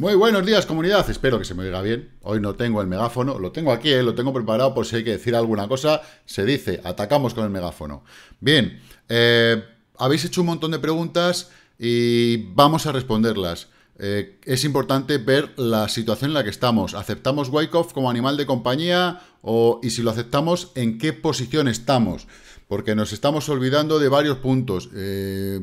Muy buenos días, comunidad. Espero que se me oiga bien. Hoy no tengo el megáfono. Lo tengo aquí, ¿eh? lo tengo preparado por si hay que decir alguna cosa. Se dice, atacamos con el megáfono. Bien, eh, habéis hecho un montón de preguntas y vamos a responderlas. Eh, es importante ver la situación en la que estamos. ¿Aceptamos Wyckoff como animal de compañía? y si lo aceptamos, ¿en qué posición estamos? Porque nos estamos olvidando de varios puntos. Y,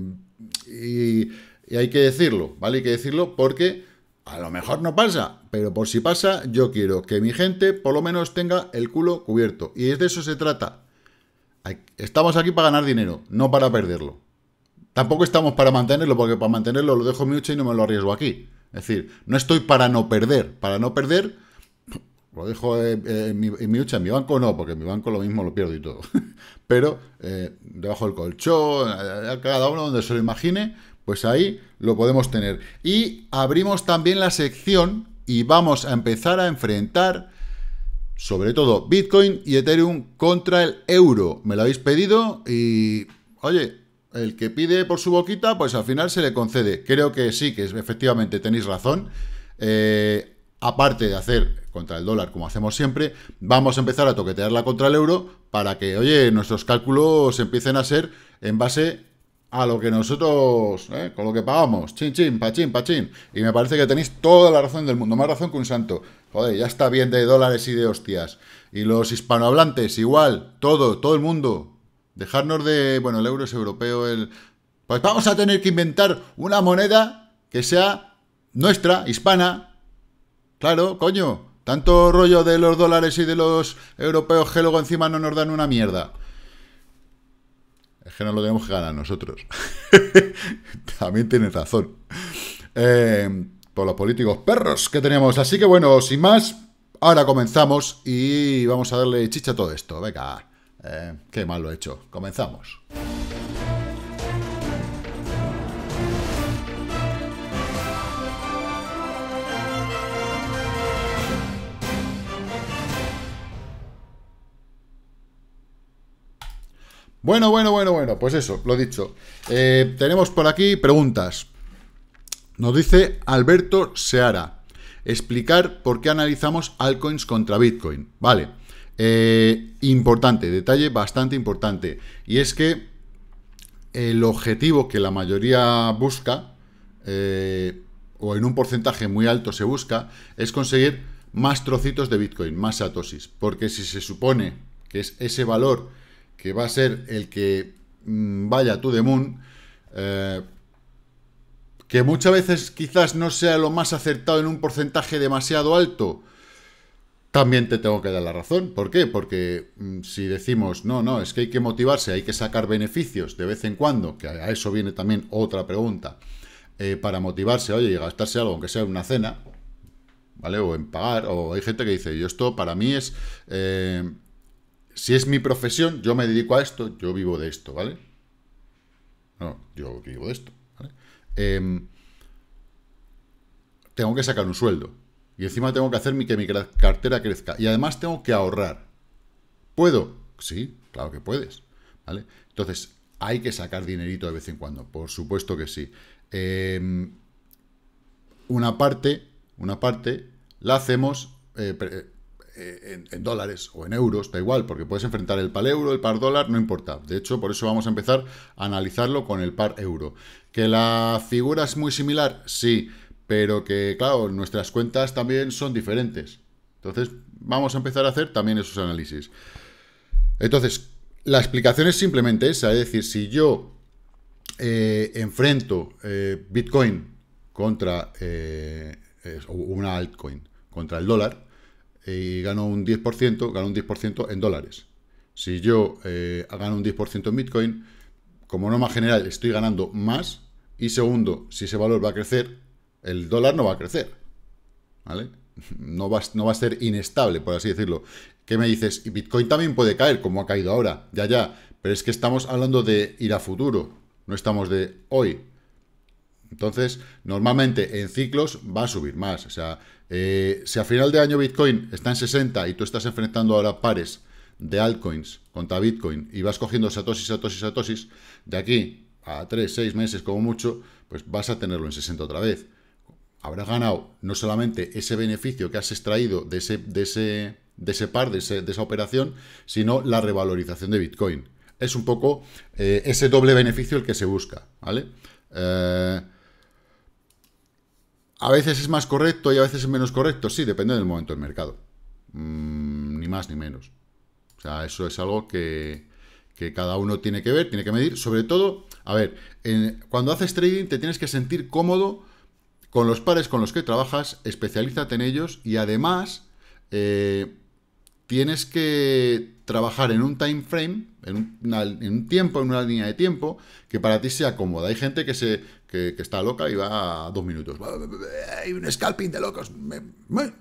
y hay que decirlo, ¿vale? Hay que decirlo porque... A lo mejor no pasa, pero por si pasa, yo quiero que mi gente por lo menos tenga el culo cubierto. Y es de eso se trata. Estamos aquí para ganar dinero, no para perderlo. Tampoco estamos para mantenerlo, porque para mantenerlo lo dejo mi hucha y no me lo arriesgo aquí. Es decir, no estoy para no perder. Para no perder, lo dejo en, mi, hucha, en mi banco no, porque en mi banco lo mismo lo pierdo y todo. Pero eh, debajo del colchón, cada uno donde se lo imagine, pues ahí lo podemos tener. Y abrimos también la sección y vamos a empezar a enfrentar sobre todo Bitcoin y Ethereum contra el euro. Me lo habéis pedido y, oye, el que pide por su boquita, pues al final se le concede. Creo que sí, que efectivamente tenéis razón. Eh, aparte de hacer contra el dólar como hacemos siempre, vamos a empezar a toquetearla contra el euro para que, oye, nuestros cálculos empiecen a ser en base a lo que nosotros, ¿eh? con lo que pagamos, chin, chin, pachín, pachín. Y me parece que tenéis toda la razón del mundo, más razón que un santo. Joder, ya está bien de dólares y de hostias. Y los hispanohablantes, igual, todo, todo el mundo. Dejarnos de, bueno, el euro es europeo, el... Pues vamos a tener que inventar una moneda que sea nuestra, hispana. Claro, coño. Tanto rollo de los dólares y de los europeos que luego encima no nos dan una mierda que no lo tenemos que ganar nosotros. También tienes razón. Eh, por los políticos perros que tenemos. Así que bueno, sin más, ahora comenzamos y vamos a darle chicha a todo esto. Venga, eh, qué mal lo he hecho. Comenzamos. Bueno, bueno, bueno, bueno, pues eso, lo dicho. Eh, tenemos por aquí preguntas. Nos dice Alberto Seara. Explicar por qué analizamos altcoins contra Bitcoin. Vale. Eh, importante, detalle bastante importante. Y es que el objetivo que la mayoría busca, eh, o en un porcentaje muy alto se busca, es conseguir más trocitos de Bitcoin, más satosis. Porque si se supone que es ese valor que va a ser el que mm, vaya to the moon, eh, que muchas veces quizás no sea lo más acertado en un porcentaje demasiado alto, también te tengo que dar la razón. ¿Por qué? Porque mm, si decimos, no, no, es que hay que motivarse, hay que sacar beneficios de vez en cuando, que a eso viene también otra pregunta, eh, para motivarse, oye, y gastarse algo, aunque sea una cena, ¿vale? O en pagar, o hay gente que dice, yo esto para mí es... Eh, si es mi profesión, yo me dedico a esto, yo vivo de esto, ¿vale? No, yo vivo de esto, ¿vale? Em, tengo que sacar un sueldo. Y encima tengo que hacer mi, que mi cartera crezca. Y además tengo que ahorrar. ¿Puedo? Sí, claro que puedes. ¿vale? Entonces, hay que sacar dinerito de vez en cuando. Por supuesto que sí. Em, una parte, una parte, la hacemos eh, eh, en, dólares o en euros, da igual, porque puedes enfrentar el par euro, el par dólar, no importa. De hecho, por eso vamos a empezar a analizarlo con el par euro. ¿Que la figura es muy similar? Sí, pero que, claro, nuestras cuentas también son diferentes. Entonces, vamos a empezar a hacer también esos análisis. Entonces, la explicación es simplemente esa, es decir, si yo eh, enfrento eh, Bitcoin contra una altcoin, contra el dólar, y gano un 10%, gano un 10% en dólares. Si yo eh, gano un 10% en Bitcoin, como norma general estoy ganando más. Y segundo, si ese valor va a crecer, el dólar no va a crecer. ¿Vale? No va, no va a ser inestable, por así decirlo. ¿Qué me dices? Y Bitcoin también puede caer, como ha caído ahora. Ya, ya. Pero es que estamos hablando de ir a futuro. No estamos de hoy. Entonces, normalmente en ciclos va a subir más. O sea, eh, si a final de año Bitcoin está en 60 y tú estás enfrentando ahora pares de altcoins contra Bitcoin y vas cogiendo satosis, satosis, satosis, de aquí a 3, 6 meses como mucho, pues vas a tenerlo en 60 otra vez. Habrás ganado no solamente ese beneficio que has extraído de ese, de ese, de ese par, de, esa operación, sino la revalorización de Bitcoin. Es un poco eh, ese doble beneficio el que se busca, ¿vale? Eh, a veces es más correcto y a veces es menos correcto. Sí, depende del momento del mercado. Mm, ni más ni menos. O sea, eso es algo que, cada uno tiene que ver, tiene que medir. Sobre todo, a ver, cuando haces trading te tienes que sentir cómodo con los pares con los que trabajas, especialízate en ellos y además eh, tienes que trabajar en un time frame en, un tiempo, en una línea de tiempo, que para ti sea cómoda. Hay gente que, se, que, está loca y va a dos minutos. Hay un scalping de locos, me,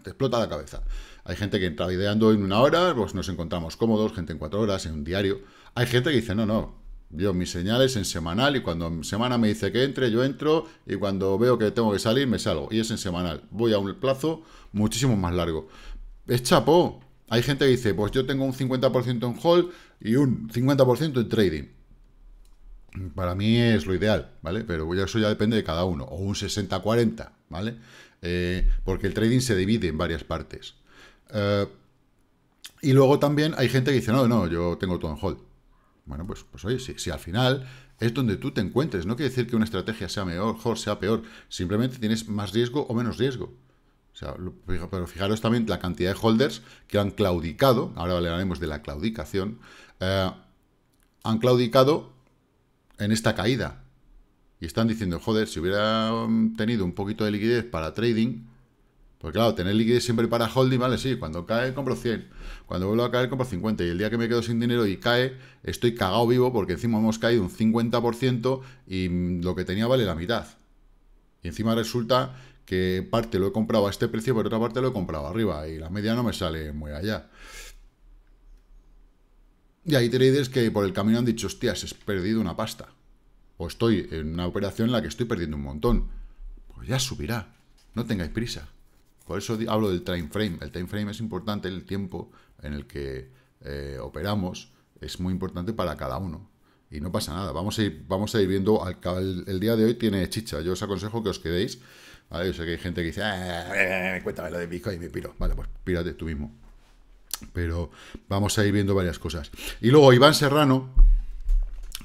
te explota la cabeza. Hay gente que entra videando en una hora, pues nos encontramos cómodos, gente en cuatro horas, en un diario. Hay gente que dice, no, no, yo mis señales en semanal y cuando en semana me dice que entre, yo entro y cuando veo que tengo que salir, me salgo. Y es en semanal. Voy a un plazo muchísimo más largo. Es chapó, hay gente que dice, pues yo tengo un 50% en hold y un 50% en trading. Para mí es lo ideal, ¿vale? Pero eso ya depende de cada uno. O un 60-40, ¿vale? Eh, porque el trading se divide en varias partes. Eh, y luego también hay gente que dice, no, no, yo tengo todo en hold. Bueno, pues, pues oye, si, si al final es donde tú te encuentres, no quiere decir que una estrategia sea mejor, sea peor, simplemente tienes más riesgo o menos riesgo pero fijaros también la cantidad de holders que han claudicado, ahora hablaremos de la claudicación, eh, han claudicado en esta caída. Y están diciendo, joder, si hubiera mm, tenido un poquito de liquidez para trading, pues claro, tener liquidez siempre para holding, vale, sí, cuando cae compro 100, cuando vuelvo a caer compro 50, y el día que me quedo sin dinero y cae, estoy cagado vivo porque encima hemos caído un 50% y mm, lo que tenía vale la mitad. Y encima resulta que parte lo he comprado a este precio, pero otra parte lo he comprado arriba y la media no me sale muy allá. Y hay traders que por el camino han dicho, hostias, he perdido una pasta. O estoy en una operación en la que estoy perdiendo un montón. Pues ya subirá. No tengáis prisa. Por eso hablo del time frame. El time frame es importante, el tiempo en el que eh, operamos es muy importante para cada uno. Y no pasa nada. Vamos a ir, vamos a ir viendo. el día de hoy tiene chicha. Yo os aconsejo que os quedéis yo sé que hay gente que dice, ah, eh, cuéntame lo de Bitcoin y me piro. Vale, pues pírate tú mismo. Pero vamos a ir viendo varias cosas. Y luego Iván Serrano,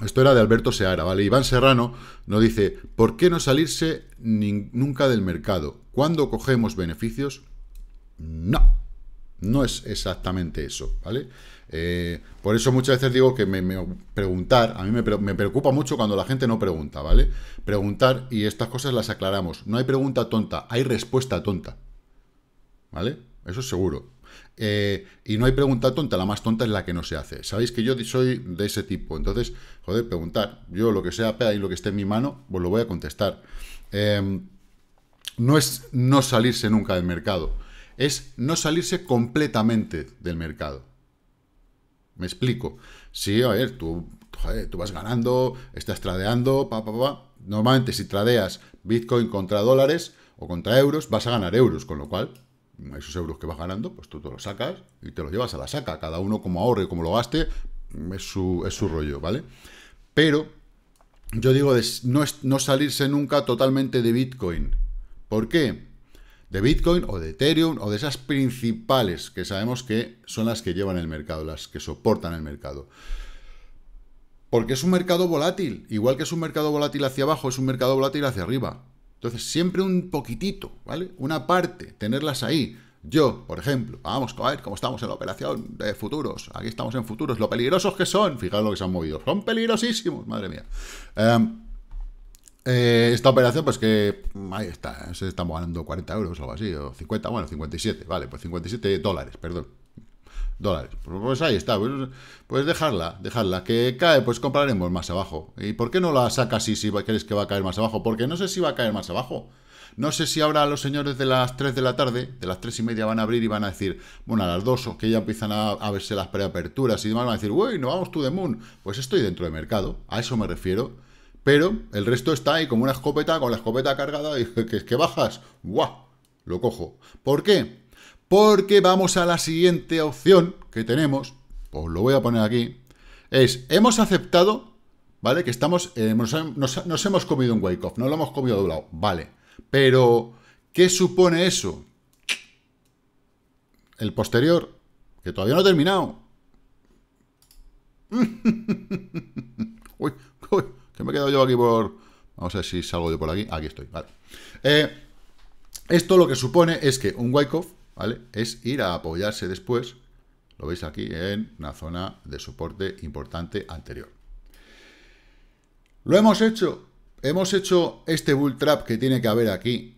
esto era de Alberto Seara, ¿vale? Iván Serrano nos dice, ¿por qué no salirse nunca del mercado? ¿Cuándo cogemos beneficios? No, no es exactamente eso, ¿vale? Eh, por eso muchas veces digo que me, preguntar, a mí me, preocupa mucho cuando la gente no pregunta, ¿vale? Preguntar y estas cosas las aclaramos. No hay pregunta tonta, hay respuesta tonta. ¿Vale? Eso es seguro. Eh, y no hay pregunta tonta, la más tonta es la que no se hace. Sabéis que yo soy de ese tipo, entonces, joder, preguntar. Yo lo que sea, y lo que esté en mi mano, pues lo voy a contestar. Em, no es no salirse nunca del mercado, es no salirse completamente del mercado. Me explico. Sí, a ver, tú, tú vas ganando, estás tradeando, pa, pa, pa. Normalmente si tradeas Bitcoin contra dólares o contra euros, vas a ganar euros, con lo cual esos euros que vas ganando, pues tú te los sacas y te los llevas a la saca. Cada uno como ahorre, como lo gaste, es su, rollo, ¿vale? Pero yo digo de no, no salirse nunca totalmente de Bitcoin. ¿Por qué? de Bitcoin o de Ethereum o de esas principales que sabemos que son las que llevan el mercado, las que soportan el mercado. Porque es un mercado volátil, igual que es un mercado volátil hacia abajo, es un mercado volátil hacia arriba. Entonces, siempre un poquitito, ¿vale? Una parte, tenerlas ahí. Yo, por ejemplo, vamos a ver cómo estamos en la operación de futuros. Aquí estamos en futuros, lo peligrosos que son. Fijaros lo que se han movido. Son peligrosísimos, madre mía. Em, eh, esta operación, pues que mm, ahí está, estamos ganando 40 euros o algo así, o 50, bueno, 57, vale, pues 57 dólares, perdón. Dólares, pues ahí está, pues, pues, dejarla, dejarla, que cae, pues compraremos más abajo. ¿Y por qué no la sacas así si crees que va a caer más abajo? Porque no sé si va a caer más abajo. No sé si ahora los señores de las 3 de la tarde, de las 3 y media, van a abrir y van a decir, bueno, a las 2, que ya empiezan a, verse las preaperturas y demás, van a decir, uy, no vamos tú de moon. Pues estoy dentro de mercado, a eso me refiero. Pero el resto está ahí como una escopeta, con la escopeta cargada, y que, que bajas, ¡guau! Lo cojo. ¿Por qué? Porque vamos a la siguiente opción que tenemos, os lo voy a poner aquí, es, hemos aceptado, ¿vale? Que estamos, eh, nos, hemos comido un wake-off, no lo hemos comido doblado, vale. Pero, ¿qué supone eso? El posterior, que todavía no ha terminado. uy, uy, que me he quedado yo aquí por... Vamos a ver si salgo yo por aquí. Aquí estoy, vale. Eh, esto lo que supone es que un Wyckoff, ¿vale? Es ir a apoyarse después, lo veis aquí, en una zona de soporte importante anterior. Lo hemos hecho. Hemos hecho este bull trap que tiene que haber aquí,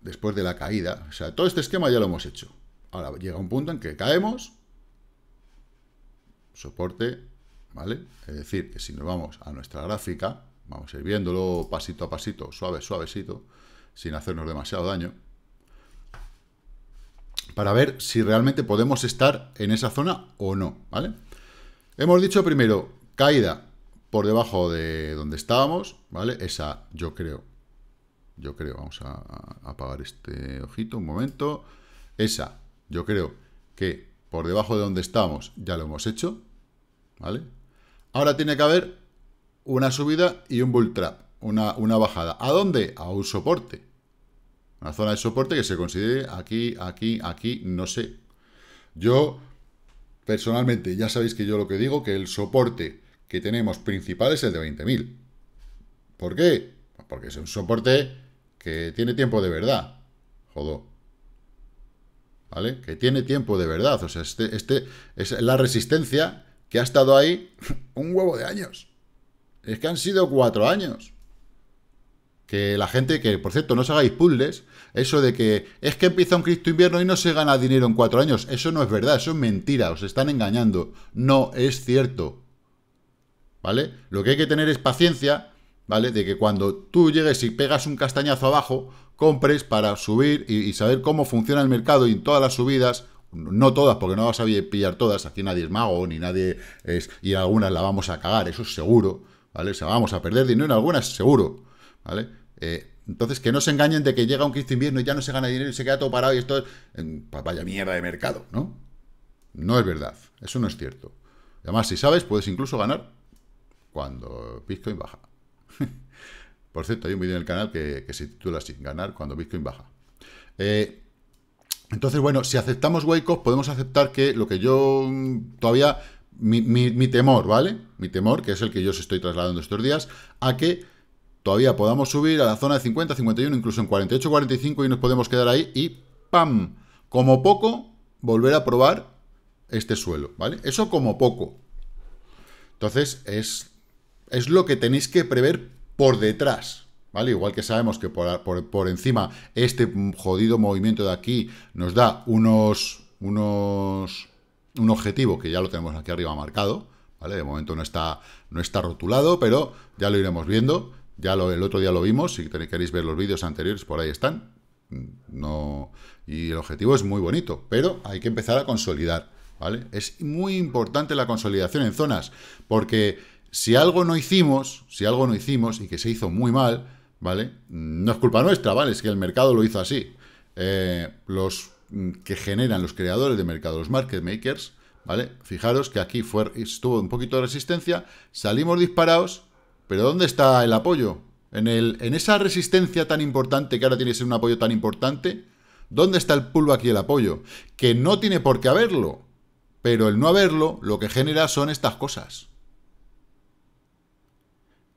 después de la caída. O sea, todo este esquema ya lo hemos hecho. Ahora llega un punto en que caemos, soporte, ¿vale? Es decir, que si nos vamos a nuestra gráfica, vamos a ir viéndolo pasito a pasito, suave, suavecito, sin hacernos demasiado daño, para ver si realmente podemos estar en esa zona o no, ¿vale? Hemos dicho primero, caída por debajo de donde estábamos, ¿vale? Esa, yo creo, yo creo, vamos a, apagar este ojito un momento, esa, yo creo que por debajo de donde estábamos ya lo hemos hecho, ¿vale? Ahora tiene que haber una subida y un bull trap, una, bajada. ¿A dónde? A un soporte. Una zona de soporte que se considere aquí, aquí, aquí, no sé. Yo, personalmente, ya sabéis que yo lo que digo, que el soporte que tenemos principal es el de 20.000. ¿Por qué? Pues porque es un soporte que tiene tiempo de verdad. Jodó. ¿Vale? Que tiene tiempo de verdad. O sea, este, este es la resistencia que ha estado ahí un huevo de años. Es que han sido cuatro años. Que la gente, que por cierto, no os hagáis puzzles, eso de que es que empieza un Cristo invierno y no se gana dinero en cuatro años, eso no es verdad, eso es mentira, os están engañando, no es cierto. ¿Vale? Lo que hay que tener es paciencia, ¿vale? De que cuando tú llegues y pegas un castañazo abajo, compres para subir y, y saber cómo funciona el mercado y en todas las subidas no todas, porque no vas a pillar todas, aquí nadie es mago, ni nadie es... Y algunas la vamos a cagar, eso es seguro, ¿vale? O sea, vamos a perder dinero en algunas, seguro, ¿vale? Eh, entonces, que no se engañen de que llega un Cristo invierno y ya no se gana dinero y se queda todo parado y esto es... Pues vaya mierda de mercado, ¿no? No es verdad, eso no es cierto. Además, si sabes, puedes incluso ganar cuando Bitcoin baja. Por cierto, hay un vídeo en el canal que, que, se titula así, ganar cuando Bitcoin baja. Eh, entonces, bueno, si aceptamos huecos podemos aceptar que lo que yo mm, todavía... Mi, temor, ¿vale? Mi temor, que es el que yo os estoy trasladando estos días, a que todavía podamos subir a la zona de 50, 51, incluso en 48, 45 y nos podemos quedar ahí y ¡pam! Como poco, volver a probar este suelo, ¿vale? Eso como poco. Entonces, es, es lo que tenéis que prever por detrás, Igual que sabemos que por, encima este jodido movimiento de aquí nos da unos, unos, un objetivo que ya lo tenemos aquí arriba marcado, De momento no está, no está rotulado, pero ya lo iremos viendo. Ya el otro día lo vimos, si queréis ver los vídeos anteriores, por ahí están. y el objetivo es muy bonito, pero hay que empezar a consolidar, Es muy importante la consolidación en zonas, porque si algo no hicimos, si algo no hicimos y que se hizo muy mal, ¿vale? No es culpa nuestra, ¿vale? Es que el mercado lo hizo así. Eh, los que generan los creadores de mercado, los market makers, ¿vale? Fijaros que aquí fue, estuvo un poquito de resistencia, salimos disparados, pero ¿dónde está el apoyo? En, el, en esa resistencia tan importante, que ahora tiene que ser un apoyo tan importante, ¿dónde está el pullback aquí el apoyo? Que no tiene por qué haberlo, pero el no haberlo lo que genera son estas cosas.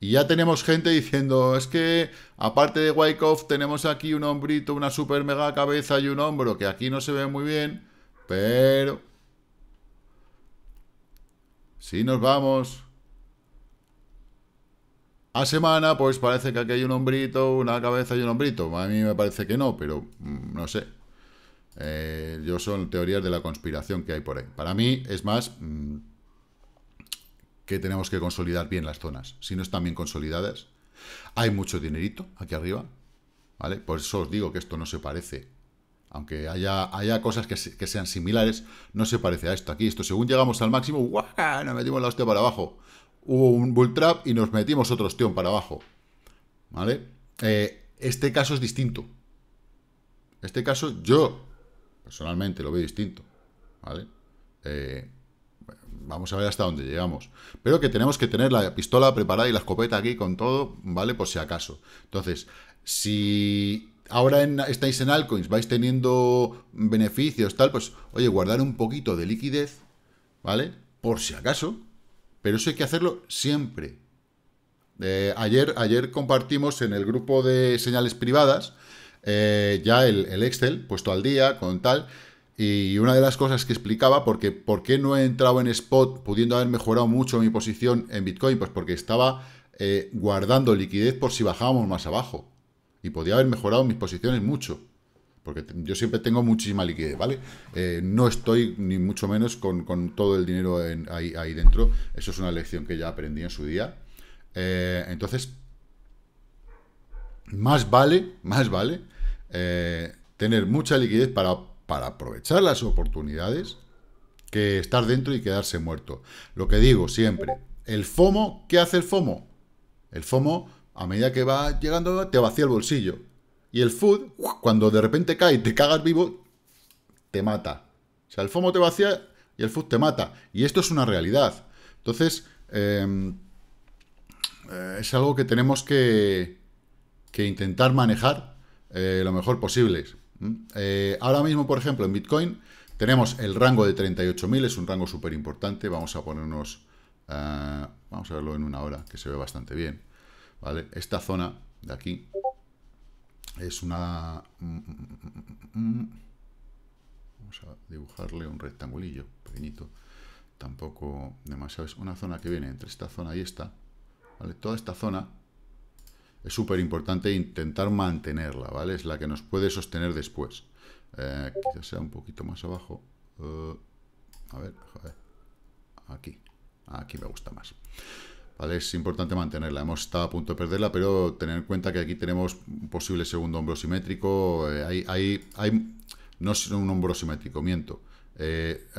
Y ya tenemos gente diciendo, es que aparte de Wyckoff tenemos aquí un hombrito, una super mega cabeza y un hombro que aquí no se ve muy bien, pero... Si nos vamos a semana, pues parece que aquí hay un hombrito, una cabeza y un hombrito. A mí me parece que no, pero mm, no sé. Eh, yo son teorías de la conspiración que hay por ahí. Para mí es más... Mm, que tenemos que consolidar bien las zonas. Si no están bien consolidadas, hay mucho dinerito aquí arriba, ¿vale? Por eso os digo que esto no se parece. Aunque haya, haya cosas que, sean similares, no se parece a esto aquí. Esto, según llegamos al máximo, ¡guau! Nos metimos la hostia para abajo. Hubo un bull trap y nos metimos otro hostión para abajo. ¿Vale? Eh, este caso es distinto. Este caso, yo, personalmente, lo veo distinto. ¿Vale? Eh, vamos a ver hasta dónde llegamos. Pero que tenemos que tener la pistola preparada y la escopeta aquí con todo, ¿vale? Por si acaso. Entonces, si ahora estáis en altcoins, vais teniendo beneficios, tal, pues, oye, guardar un poquito de liquidez, ¿vale? Por si acaso. Pero eso hay que hacerlo siempre. Eh, ayer, ayer compartimos en el grupo de señales privadas eh, ya el Excel puesto al día con tal. Y una de las cosas que explicaba, porque ¿por qué no he entrado en spot pudiendo haber mejorado mucho mi posición en Bitcoin? Pues porque estaba eh, guardando liquidez por si bajábamos más abajo. Y podía haber mejorado mis posiciones mucho. Porque yo siempre tengo muchísima liquidez, ¿vale? Eh, no estoy ni mucho menos con, todo el dinero ahí, dentro. Eso es una lección que ya aprendí en su día. Eh, entonces, más vale, más vale tener mucha liquidez para para aprovechar las oportunidades que estar dentro y quedarse muerto. Lo que digo siempre, el FOMO, ¿qué hace el FOMO? El FOMO, a medida que va llegando, te vacía el bolsillo. Y el food, cuando de repente cae y te cagas vivo, te mata. O sea, el FOMO te vacía y el food te mata. Y esto es una realidad. Entonces, em, eh, es algo que tenemos que, intentar manejar eh, lo mejor posible. Eh, ahora mismo, por ejemplo, en Bitcoin tenemos el rango de 38.000, es un rango súper importante. Vamos a ponernos, eh, vamos a verlo en una hora, que se ve bastante bien. ¿vale? Esta zona de aquí es una... Mm, mm, mm, vamos a dibujarle un rectangulillo pequeñito. Tampoco demasiado. Es una zona que viene entre esta zona y esta. ¿vale? Toda esta zona es súper importante intentar mantenerla, ¿vale? Es la que nos puede sostener después. Eh, quizás sea un poquito más abajo. Eh, a ver, Aquí. Aquí me gusta más. ¿Vale? Es importante mantenerla. Hemos estado a punto de perderla, pero tener en cuenta que aquí tenemos un posible segundo hombro simétrico. Eh, hay, hay, hay, no es un hombro simétrico, miento. Eh,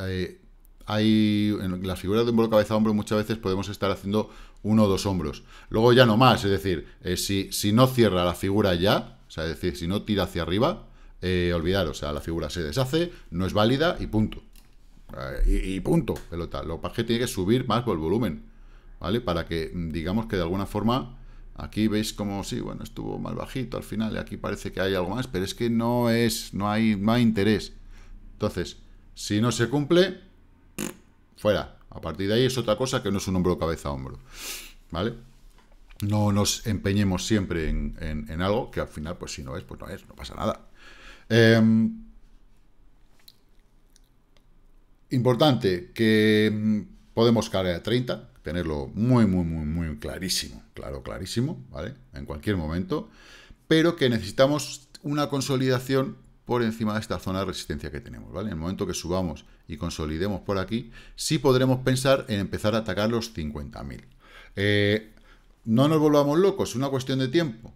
hay, en las figuras de hombro cabeza hombro muchas veces podemos estar haciendo uno o dos hombros. Luego ya no más, es decir, eh, si, no cierra la figura ya, o sea, es decir, si no tira hacia arriba, eh, olvidaros, o sea, la figura se deshace, no es válida y punto. Eh, y, punto, pelota. Lo que tiene que subir más por el volumen, ¿vale? Para que, mm, digamos que de alguna forma, aquí veis como, sí, bueno, estuvo más bajito al final, y aquí parece que hay algo más, pero es que no es, no hay, no hay interés. Entonces, si no se cumple, fuera, a partir de ahí es otra cosa que no es un hombro cabeza a hombro. ¿Vale? No nos empeñemos siempre en, algo que al final, pues si no es, pues no es, no pasa nada. Em, importante que mm, podemos caer a 30, tenerlo muy, muy, muy, muy clarísimo, claro, clarísimo, ¿vale? En cualquier momento, pero que necesitamos una consolidación por encima de esta zona de resistencia que tenemos, ¿vale? En el momento que subamos y consolidemos por aquí, sí podremos pensar en empezar a atacar los 50.000. Eh, no nos volvamos locos, es una cuestión de tiempo.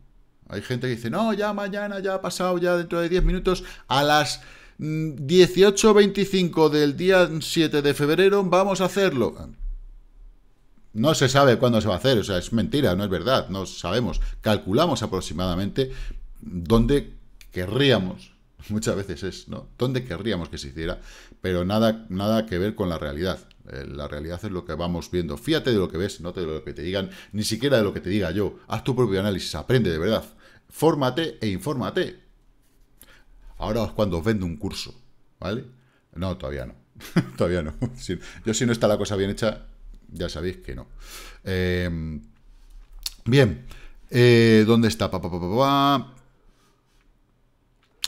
Hay gente que dice, no, ya mañana, ya ha pasado, ya dentro de 10 minutos, a las 18.25 mm, del día 7 de febrero vamos a hacerlo. No se sabe cuándo se va a hacer, o sea, es mentira, no es verdad, no sabemos. Calculamos aproximadamente dónde querríamos, muchas veces es, ¿no? Dónde querríamos que se hiciera, pero nada, nada que ver con la realidad. Eh, la realidad es lo que vamos viendo. Fíjate de lo que ves, no de lo que te digan, ni siquiera de lo que te diga yo. Haz tu propio análisis, aprende de verdad. Fórmate e infórmate. Ahora es cuando os vendo un curso, ¿vale? No, todavía no. todavía no. yo si no está la cosa bien hecha, ya sabéis que no. Eh, bien, eh, ¿dónde está? Pa,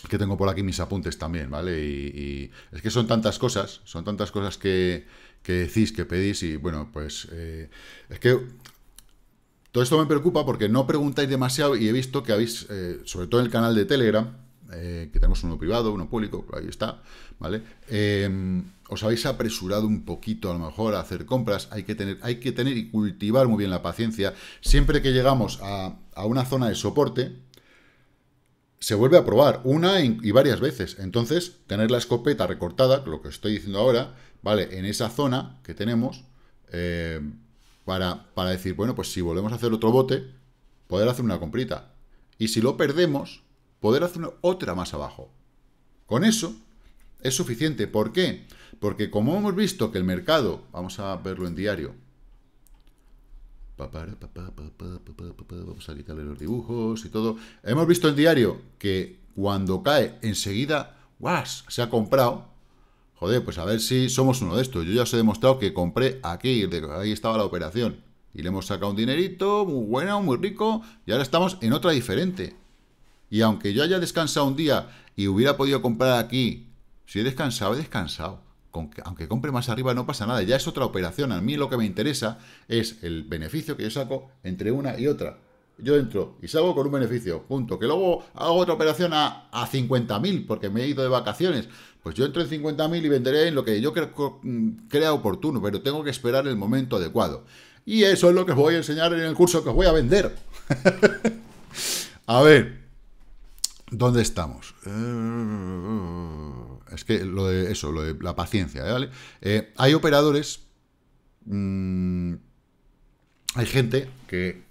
que tengo por aquí mis apuntes también, ¿vale? Y, es que son tantas cosas, son tantas cosas que, decís, que pedís, y bueno, pues eh, es que todo esto me preocupa porque no preguntáis demasiado y he visto que habéis, eh, sobre todo en el canal de Telegram, eh, que tenemos uno privado, uno público, ahí está, ¿vale? os habéis apresurado un poquito a lo mejor a hacer compras, hay que tener, hay que tener y cultivar muy bien la paciencia. Siempre que llegamos a una zona de soporte, se vuelve a probar una y varias veces. Entonces, tener la escopeta recortada, lo que estoy diciendo ahora, ¿vale? En esa zona que tenemos, eh, para, decir, bueno, pues si volvemos a hacer otro bote, poder hacer una comprita. Y si lo perdemos, poder hacer otra más abajo. Con eso es suficiente. ¿Por qué? Porque como hemos visto que el mercado, vamos a verlo en diario, Vamos a quitarle los dibujos y todo. Hemos visto en diario que cuando cae enseguida, ¡guas! Se ha comprado. Joder, pues a ver si somos uno de estos. Yo ya os he demostrado que compré aquí, ahí estaba la operación. Y le hemos sacado un dinerito, muy bueno, muy rico, y ahora estamos en otra diferente. Y aunque yo haya descansado un día y hubiera podido comprar aquí, si he descansado, he descansado aunque compre más arriba no pasa nada, ya es otra operación. A mí lo que me interesa es el beneficio que yo saco entre una y otra. Yo entro y salgo con un beneficio, punto. Que luego hago otra operación a, a 50.000 porque me he ido de vacaciones. Pues yo entro en 50.000 y venderé en lo que yo crea oportuno, pero tengo que esperar el momento adecuado. Y eso es lo que os voy a enseñar en el curso que os voy a vender. a ver, ¿Dónde estamos? Eh, es que lo de eso, lo de la paciencia, ¿vale? Eh, hay operadores, mm, hay gente que,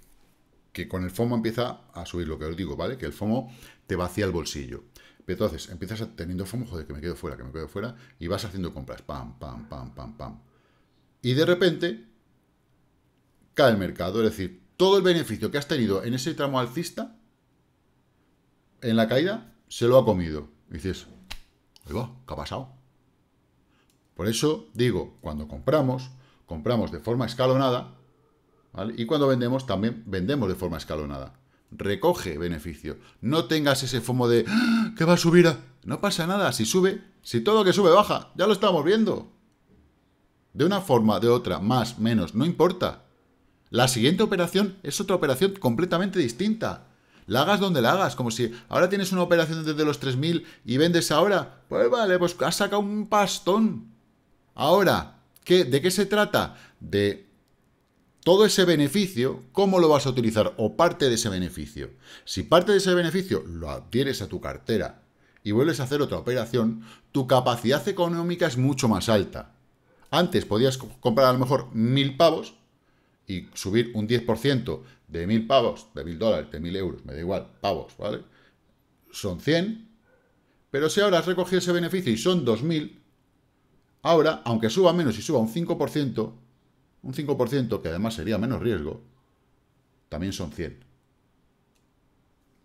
que con el FOMO empieza a subir, lo que os digo, ¿vale? Que el FOMO te vacía el bolsillo. Pero entonces empiezas teniendo FOMO, joder, que me quedo fuera, que me quedo fuera, y vas haciendo compras, pam, pam, pam, pam, pam. Y de repente cae el mercado, es decir, todo el beneficio que has tenido en ese tramo alcista en la caída se lo ha comido. Y dices, ¿qué ha pasado? Por eso digo, cuando compramos, compramos de forma escalonada, ¿vale? Y cuando vendemos, también vendemos de forma escalonada. Recoge beneficio. No tengas ese fomo de ¡Ah! que va a subir. No pasa nada. Si sube, si todo lo que sube baja, ya lo estamos viendo. De una forma, de otra, más, menos, no importa. La siguiente operación es otra operación completamente distinta la hagas donde la hagas, como si ahora tienes una operación desde los 3.000 y vendes ahora, pues vale, pues has sacado un pastón. Ahora, ¿de qué se trata? De todo ese beneficio, ¿cómo lo vas a utilizar? O parte de ese beneficio. Si parte de ese beneficio lo adhieres a tu cartera y vuelves a hacer otra operación, tu capacidad económica es mucho más alta. Antes podías comprar a lo mejor mil pavos y subir un 10% de mil pavos, de mil dólares, de mil euros, me da igual, pavos, ¿vale? Son 100, pero si ahora has recogido ese beneficio y son 2.000, ahora, aunque suba menos y suba un 5%, un 5% que además sería menos riesgo, también son 100.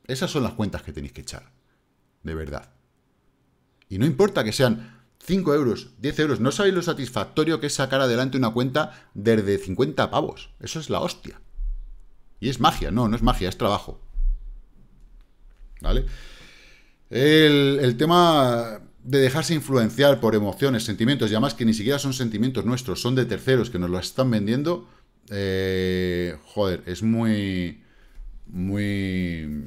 Esas son las cuentas que tenéis que echar, de verdad. Y no importa que sean 5 euros, 10 euros, no sabéis lo satisfactorio que es sacar adelante una cuenta desde 50 pavos. Eso es la hostia. Y es magia, no, no es magia, es trabajo. ¿Vale? El, tema de dejarse influenciar por emociones, sentimientos, y además que ni siquiera son sentimientos nuestros, son de terceros que nos lo están vendiendo, eh, joder, es muy, muy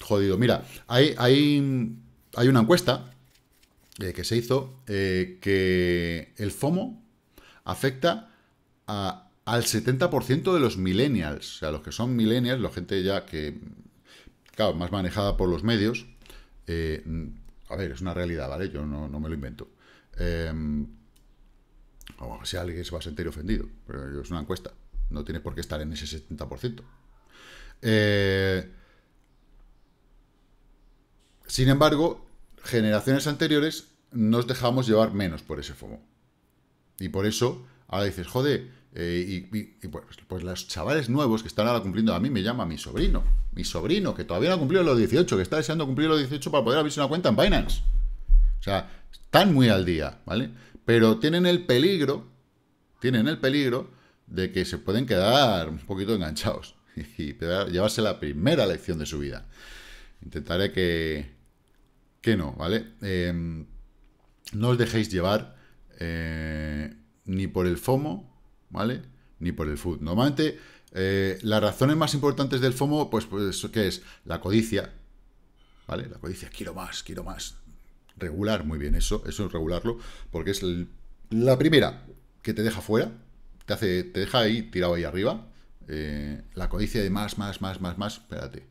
jodido. Mira, hay, hay, una encuesta eh, que se hizo eh, que el FOMO afecta a al 70% de los millennials. O sea, los que son millennials, la gente ya que, claro, más manejada por los medios. Eh, a ver, es una realidad, ¿vale? Yo no, me lo invento. Eh, o sea, alguien se va a sentir ofendido, pero es una encuesta. No tiene por qué estar en ese 70%. Eh, sin embargo, generaciones anteriores nos dejamos llevar menos por ese FOMO. Y por eso, ahora dices, joder, eh, y, pues, pues, los chavales nuevos que están ahora cumpliendo, a mí me llama mi sobrino, mi sobrino, que todavía no ha cumplido los 18, que está deseando cumplir los 18 para poder abrirse una cuenta en Binance. O sea, están muy al día, ¿vale? Pero tienen el peligro, tienen el peligro de que se pueden quedar un poquito enganchados y llevarse la primera lección de su vida. Intentaré que, que no, ¿vale? Em, no os dejéis llevar eh, ni por el FOMO, ¿vale? Ni por el food. Normalmente, eh, las razones más importantes del FOMO, pues, pues, ¿qué es? La codicia, ¿vale? La codicia, quiero más, quiero más. Regular, muy bien, eso, eso es regularlo, porque es la primera que te deja fuera, te, hace, te deja ahí tirado ahí arriba. Eh, la codicia de más, más, más, más, más, espérate.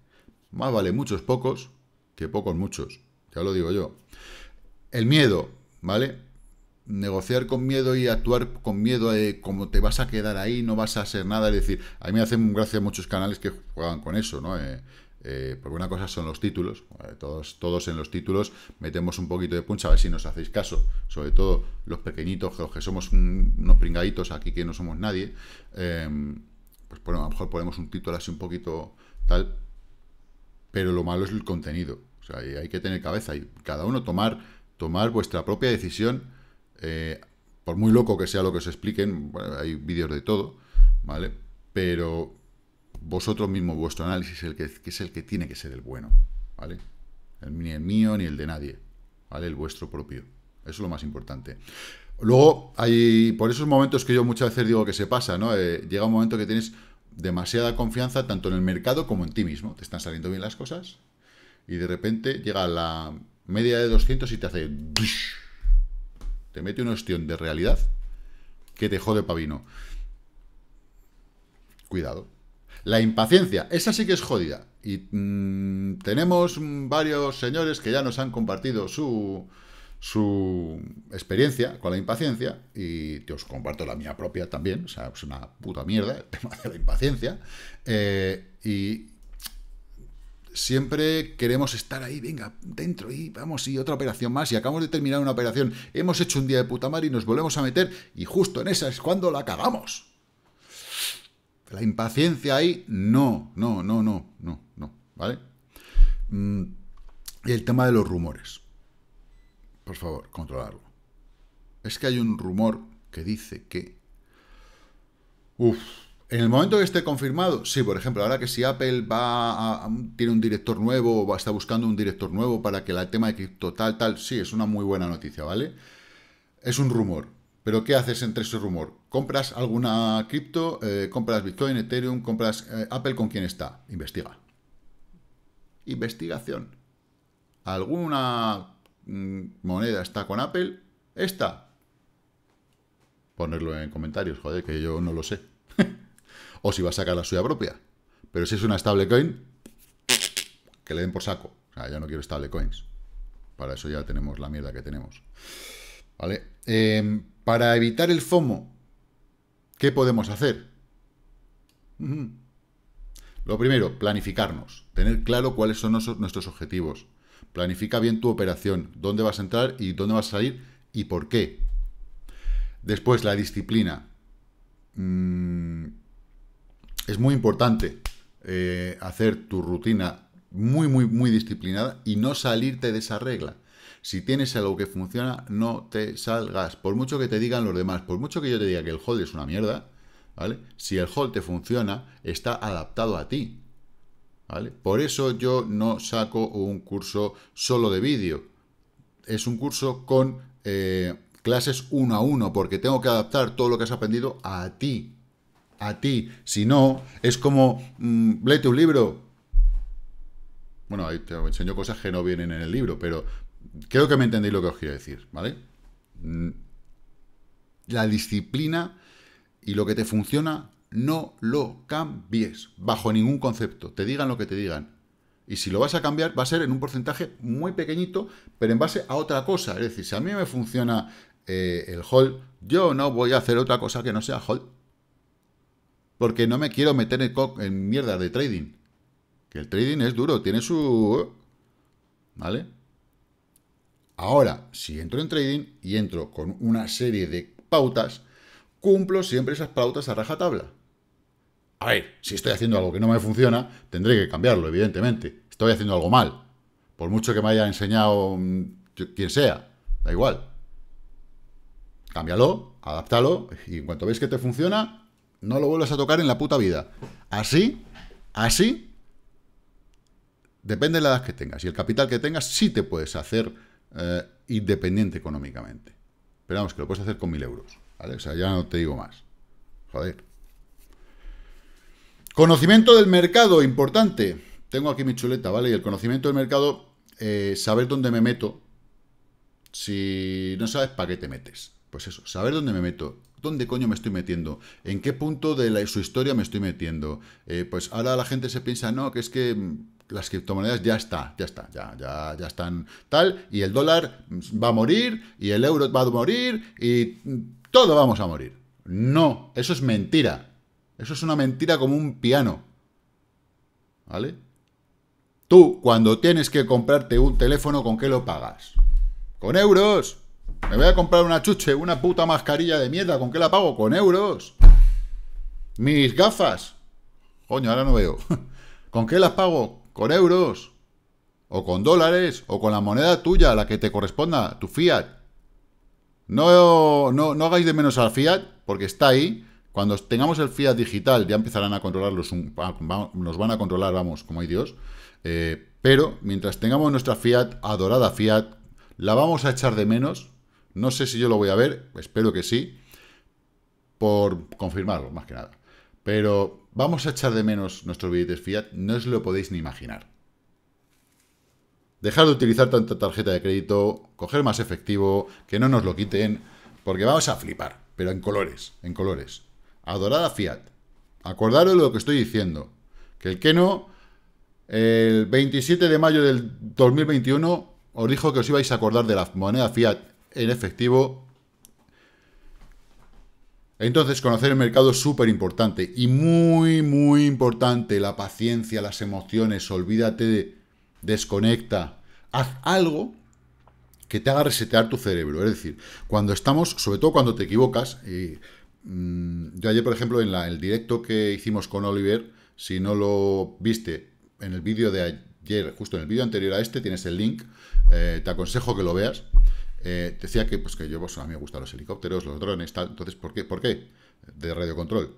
Más vale muchos pocos que pocos muchos, ya lo digo yo. El miedo, ¿vale? negociar con miedo y actuar con miedo de eh, cómo te vas a quedar ahí, no vas a hacer nada. Es decir, a mí me hacen gracia muchos canales que juegan con eso, ¿no? Eh, eh, porque una cosa son los títulos, todos, todos en los títulos metemos un poquito de puncha, a ver si nos hacéis caso, sobre todo los pequeñitos, que somos unos pringaditos aquí que no somos nadie, em, pues bueno, a lo mejor ponemos un título así un poquito tal, pero lo malo es el contenido, o sea, hay que tener cabeza y cada uno tomar, tomar vuestra propia decisión eh, por muy loco que sea lo que os expliquen, hay vídeos de todo, ¿vale? Pero vosotros mismos, vuestro análisis es el que, es el que tiene que ser el bueno, ¿vale? El, ni el mío ni el de nadie, ¿vale? El vuestro propio. Eso es lo más importante. Luego, hay por esos momentos que yo muchas veces digo que se pasa, ¿no? Eh, llega un momento que tienes demasiada confianza tanto en el mercado como en ti mismo. Te están saliendo bien las cosas y de repente llega la media de 200 y te hace te mete una cuestión de realidad que te jode pavino. Cuidado. La impaciencia, esa sí que es jodida. Y mm, tenemos varios señores que ya nos han compartido su, su experiencia con la impaciencia y te os comparto la mía propia también, o sea, es una puta mierda el tema de la impaciencia. Eh, y siempre queremos estar ahí, venga, dentro y vamos, y otra operación más, y acabamos de terminar una operación, hemos hecho un día de puta madre y nos volvemos a meter, y justo en esa es cuando la cagamos. La impaciencia ahí, no, no, no, no, no, no, ¿vale? Y mm, el tema de los rumores. Por favor, controlarlo. Es que hay un rumor que dice que... Uf, en el momento que esté confirmado, sí, por ejemplo, ahora que si Apple va a, tiene un director nuevo o está buscando un director nuevo para que el tema de cripto tal, tal, sí, es una muy buena noticia, ¿vale? Es un rumor. Pero ¿qué haces entre ese rumor? ¿Compras alguna cripto? Eh, ¿Compras Bitcoin, Ethereum? ¿Compras eh, Apple? ¿Con quién está? Investiga. Investigación. ¿Alguna mm, moneda está con Apple? Esta. Ponerlo en comentarios, joder, que yo no lo sé o si va a sacar la suya propia. Pero si es una stablecoin, que le den por saco. O ya no quiero stablecoins. Para eso ya tenemos la mierda que tenemos. ¿Vale? Em, para evitar el FOMO, ¿qué podemos hacer? Lo primero, planificarnos. Tener claro cuáles son nuestros objetivos. Planifica bien tu operación, dónde vas a entrar y dónde vas a salir y por qué. Después, la disciplina. Mm, es muy importante eh, hacer tu rutina muy, muy, muy disciplinada y no salirte de esa regla. Si tienes algo que funciona, no te salgas. Por mucho que te digan los demás, por mucho que yo te diga que el hold es una mierda, ¿vale? Si el hold te funciona, está adaptado a ti. ¿Vale? Por eso yo no saco un curso solo de vídeo. Es un curso con eh, clases uno a uno, porque tengo que adaptar todo lo que has aprendido a ti a ti. Si no, es como, mmm, un libro. Bueno, ahí te enseño cosas que no vienen en el libro, pero creo que me entendéis lo que os quiero decir, ¿vale? Mm, la disciplina y lo que te funciona, no lo cambies, bajo ningún concepto. Te digan lo que te digan. Y si lo vas a cambiar, va a ser en un porcentaje muy pequeñito, pero en base a otra cosa. Es decir, si a mí me funciona eh, el hall, yo no voy a hacer otra cosa que no sea hall porque no me quiero meter en, mierda de trading. Que el trading es duro, tiene su... ¿Vale? Ahora, si entro en trading y entro con una serie de pautas, cumplo siempre esas pautas a rajatabla. A ver, si estoy haciendo algo que no me funciona, tendré que cambiarlo, evidentemente. Estoy haciendo algo mal. Por mucho que me haya enseñado mm, quien sea, da igual. Cámbialo, adáptalo, y en cuanto veis que te funciona, no lo vuelvas a tocar en la puta vida. Así, así, depende de la edad que tengas y el capital que tengas, sí te puedes hacer eh, independiente económicamente. Pero vamos, que lo puedes hacer con mil euros. ¿vale? O sea, ya no te digo más. Joder. Conocimiento del mercado, importante. Tengo aquí mi chuleta, ¿vale? Y el conocimiento del mercado, eh, saber dónde me meto. Si no sabes para qué te metes. Pues eso, saber dónde me meto ¿Dónde coño me estoy metiendo? ¿En qué punto de su historia me estoy metiendo? Eh, pues ahora la gente se piensa, no, que es que mm, las criptomonedas ya está, ya está, ya, ya, ya están tal, y el dólar mm, va a morir, y el euro va a morir, y todo vamos a morir. No, eso es mentira. Eso es una mentira como un piano. ¿Vale? Tú, cuando tienes que comprarte un teléfono, ¿con qué lo pagas? Con euros. Me voy a comprar una chuche, una puta mascarilla de mierda. ¿Con qué la pago? Con euros. Mis gafas. Coño, ahora no veo. ¿Con qué las pago? Con euros. O con dólares. O con la moneda tuya, la que te corresponda, tu fiat. No, no, hagáis de menos al fiat, porque está ahí. Cuando tengamos el fiat digital, ya empezarán a controlarlos. Nos van a controlar, vamos, como hay Dios. Eh, pero mientras tengamos nuestra fiat, adorada fiat, la vamos a echar de menos no sé si yo lo voy a ver, espero que sí, por confirmarlo, más que nada. Pero vamos a echar de menos nuestros billetes fiat, no os lo podéis ni imaginar. Dejar de utilizar tanta tarjeta de crédito, coger más efectivo, que no nos lo quiten, porque vamos a flipar, pero en colores, en colores. Adorada fiat, acordaros lo que estoy diciendo, que el que no, el 27 de mayo del 2021 os dijo que os ibais a acordar de la moneda fiat en efectivo. Entonces, conocer el mercado es súper importante. Y muy, muy importante. La paciencia, las emociones. Olvídate de. Desconecta. Haz algo que te haga resetear tu cerebro. Es decir, cuando estamos, sobre todo cuando te equivocas. Y, mm, yo ayer, por ejemplo, en el directo que hicimos con Oliver, si no lo viste, en el vídeo de ayer, justo en el vídeo anterior a este, tienes el link. Eh, te aconsejo que lo veas. Eh, decía que, pues, que yo, pues, a mí me gustan los helicópteros, los drones, tal. Entonces, ¿por qué? ¿Por qué? De radiocontrol.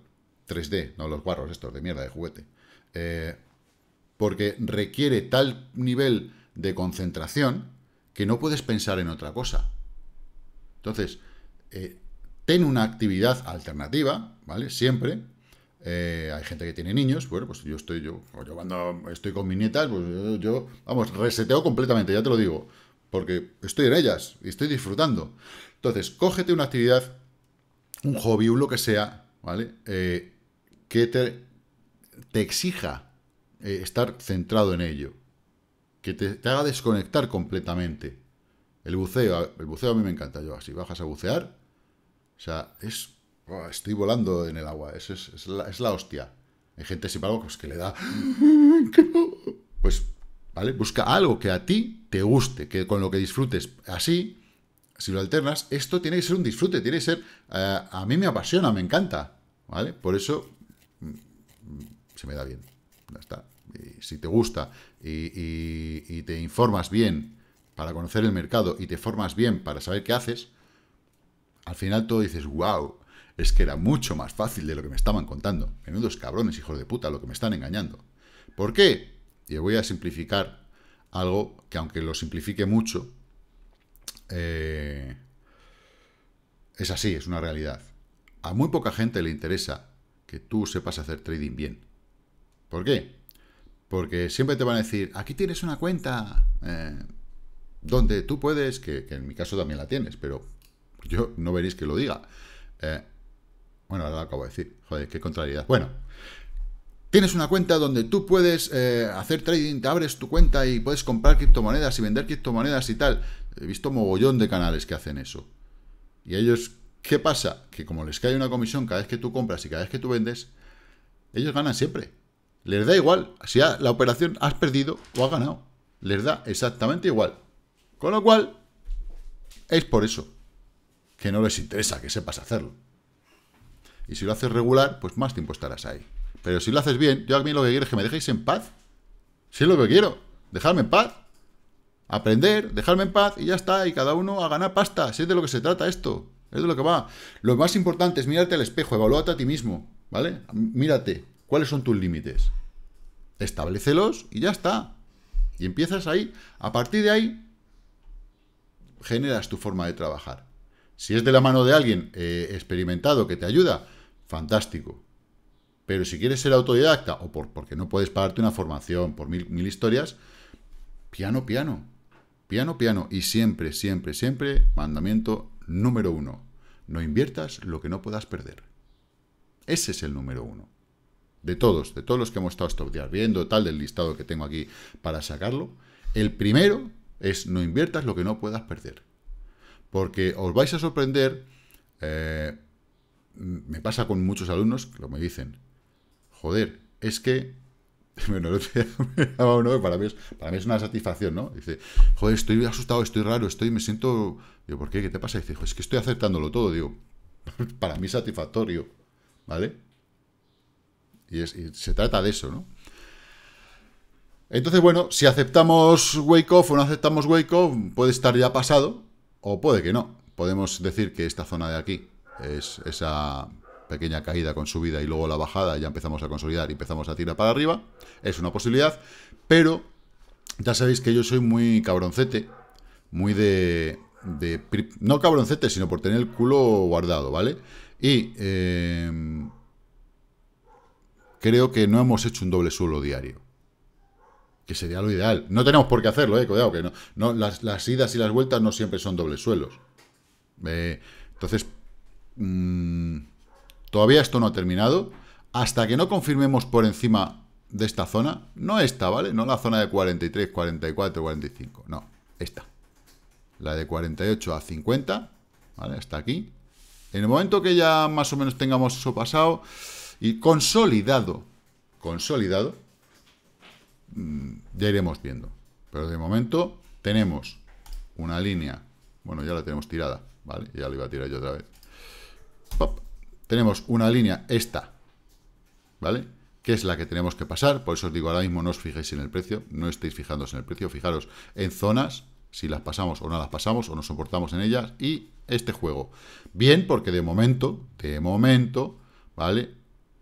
3D, no los guarros estos de mierda, de juguete. Eh, porque requiere tal nivel de concentración que no puedes pensar en otra cosa. Entonces, eh, ten una actividad alternativa, ¿vale? Siempre. hay gente que tiene niños, bueno, pues yo estoy yo, yo cuando estoy con mis nietas, pues yo, vamos, reseteo completamente, ya te lo digo porque estoy en ellas y estoy disfrutando. Entonces, cógete una actividad, un hobby, un lo que sea, ¿vale? Eh, que te, exija eh, estar centrado en ello, que te, haga desconectar completamente. El buceo, el buceo a mí me encanta, yo así, bajas a bucear, o sea, es, estoy volando en el agua, es, la, hostia. Hay gente, sin embargo, pues, que le da... Pues Busca algo que a ti te guste, que con lo que disfrutes así, si lo alternas, esto tiene que ser un disfrute, tiene que ser, eh, a mí me apasiona, me encanta, ¿vale? Por eso mm, se me da bien, ya está. si te gusta y, te informas bien para conocer el mercado y te formas bien para saber qué haces, al final todo dices, wow, es que era mucho más fácil de lo que me estaban contando. Menudos cabrones, hijos de puta, lo que me están engañando. ¿Por qué? Y voy a simplificar algo que aunque lo simplifique mucho, eh, es así, es una realidad. A muy poca gente le interesa que tú sepas hacer trading bien. ¿Por qué? Porque siempre te van a decir, aquí tienes una cuenta eh, donde tú puedes, que, en mi caso también la tienes, pero yo no veréis que lo diga. Eh, bueno, ahora lo acabo de decir. Joder, qué contrariedad. Bueno, Tienes una cuenta donde tú puedes eh, hacer trading, te abres tu cuenta y puedes comprar criptomonedas y vender criptomonedas y tal. He visto mogollón de canales que hacen eso. Y ellos, ¿qué pasa? Que como les cae una comisión cada vez que tú compras y cada vez que tú vendes, ellos ganan siempre. Les da igual si la operación has perdido o has ganado. Les da exactamente igual. Con lo cual, es por eso que no les interesa que sepas hacerlo. Y si lo haces regular, pues más tiempo estarás ahí. Pero si lo haces bien, yo a mí lo que quiero es que me dejéis en paz. Si es lo que quiero, dejarme en paz. Aprender, dejarme en paz y ya está. Y cada uno a ganar pasta. Si es de lo que se trata esto. Es de lo que va. Lo más importante es mirarte al espejo, evalúate a ti mismo. ¿Vale? Mírate. ¿Cuáles son tus límites? Establecelos y ya está. Y empiezas ahí. A partir de ahí, generas tu forma de trabajar. Si es de la mano de alguien eh, experimentado que te ayuda, fantástico. Pero si quieres ser autodidacta o por, porque no puedes pagarte una formación por mil, mil historias, piano, piano, piano, piano. Y siempre, siempre, siempre, mandamiento número uno. No inviertas lo que no puedas perder. Ese es el número uno. De todos, de todos los que hemos estado estos días viendo, tal, del listado que tengo aquí para sacarlo, el primero es no inviertas lo que no puedas perder. Porque os vais a sorprender, eh, me pasa con muchos alumnos, lo me dicen, joder, es que bueno, para mí, es, una satisfacción, ¿no? Dice, joder, estoy asustado, estoy raro, estoy, me siento... Digo, ¿por qué? ¿Qué te pasa? Dice, es que estoy aceptándolo todo, digo. Para mí es satisfactorio, ¿vale? Y, y se trata de eso, ¿no? Entonces, bueno, si aceptamos Wake Off o no aceptamos Wake Off, puede estar ya pasado o puede que no. Podemos decir que esta zona de aquí es esa pequeña caída con subida y luego la bajada, ya empezamos a consolidar y empezamos a tirar para arriba, es una posibilidad, pero ya sabéis que yo soy muy cabroncete, muy de... no cabroncete, sino por tener el culo guardado, ¿vale? Y em, creo que no hemos hecho un doble suelo diario que sería lo ideal. No tenemos por qué hacerlo, eh, cuidado, que no, las, idas y las vueltas no siempre son dobles suelos. Eh, entonces, mm, Todavía esto no ha terminado. Hasta que no confirmemos por encima de esta zona, no esta, ¿vale? No la zona de 43, 44, 45, no, esta. La de 48 a 50, ¿vale? Hasta aquí. En el momento que ya más o menos tengamos eso pasado y consolidado, consolidado, mm, ya iremos viendo. Pero de momento tenemos una línea, bueno, ya la tenemos tirada, ¿vale? Ya la iba a tirar yo otra vez. Pop tenemos una línea, esta, ¿vale? Que es la que tenemos que pasar, por eso os digo, ahora mismo no os fijéis en el precio, no estéis fijándose en el precio, fijaros en zonas, si las pasamos o no las pasamos, o nos soportamos en ellas, y este juego. Bien, porque de momento, de momento, ¿vale?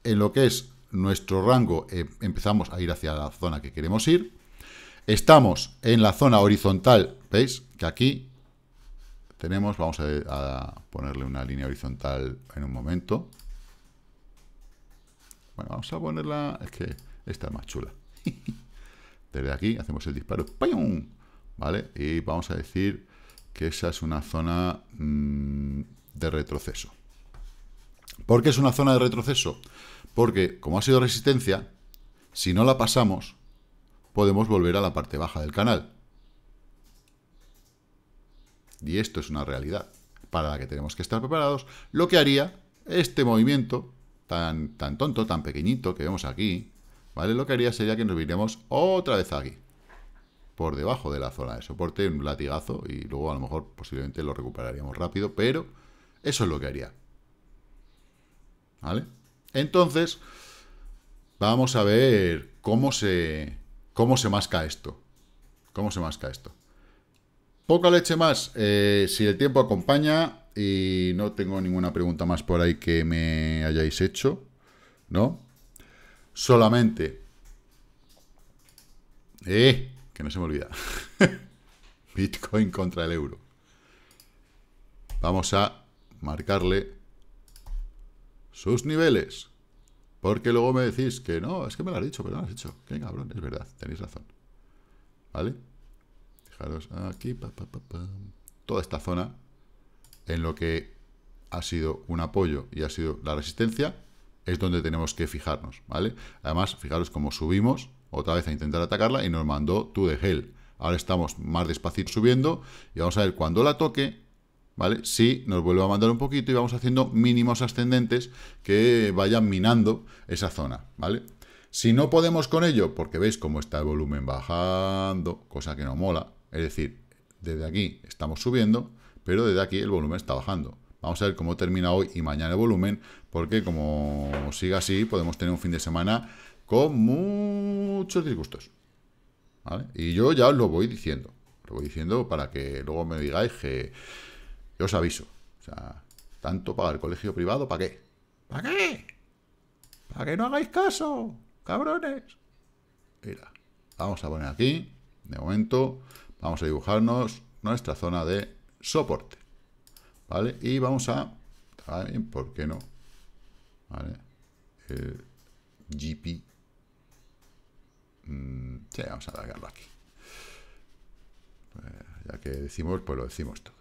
En lo que es nuestro rango eh, empezamos a ir hacia la zona que queremos ir. Estamos en la zona horizontal, ¿veis? Que aquí tenemos. Vamos a, ponerle una línea horizontal en un momento. Bueno, vamos a ponerla... Es que esta es más chula. Desde aquí hacemos el disparo. ¡Payum! ¿Vale? Y vamos a decir que esa es una zona mm, de retroceso. ¿Por qué es una zona de retroceso? Porque, como ha sido resistencia, si no la pasamos, podemos volver a la parte baja del canal y esto es una realidad para la que tenemos que estar preparados, lo que haría este movimiento tan, tan tonto, tan pequeñito que vemos aquí, ¿vale? Lo que haría sería que nos viremos otra vez aquí, por debajo de la zona de soporte, un latigazo, y luego a lo mejor posiblemente lo recuperaríamos rápido, pero eso es lo que haría. ¿Vale? Entonces, vamos a ver cómo se, cómo se masca esto. ¿Cómo se masca esto? Poca leche más, eh, si el tiempo acompaña y no tengo ninguna pregunta más por ahí que me hayáis hecho, ¿no? Solamente... ¡Eh! Que no se me olvida. Bitcoin contra el euro. Vamos a marcarle sus niveles. Porque luego me decís que no, es que me lo has dicho, pero no lo has dicho. Qué cabrón, es verdad, tenéis razón. ¿Vale? fijaros aquí, toda esta zona, en lo que ha sido un apoyo y ha sido la resistencia, es donde tenemos que fijarnos, ¿vale? Además, fijaros cómo subimos otra vez a intentar atacarla y nos mandó to de hell. Ahora estamos más despacito subiendo y vamos a ver cuando la toque, ¿vale? Si nos vuelve a mandar un poquito y vamos haciendo mínimos ascendentes que vayan minando esa zona, ¿vale? Si no podemos con ello, porque veis cómo está el volumen bajando, cosa que no mola, es decir, desde aquí estamos subiendo, pero desde aquí el volumen está bajando. Vamos a ver cómo termina hoy y mañana el volumen, porque como siga así, podemos tener un fin de semana con muchos disgustos. Y yo ya os lo voy diciendo. Lo voy diciendo para que luego me digáis que yo os aviso. O sea, tanto el colegio privado, ¿para qué? ¿Para qué? ¿Para que no hagáis caso? Cabrones. Mira, vamos a poner aquí, de momento, Vamos a dibujarnos nuestra zona de soporte. ¿Vale? Y vamos a... ¿por qué no? ¿Vale? El GP. Mm, sí, vamos a dar aquí. Pues, ya que decimos, pues lo decimos todo.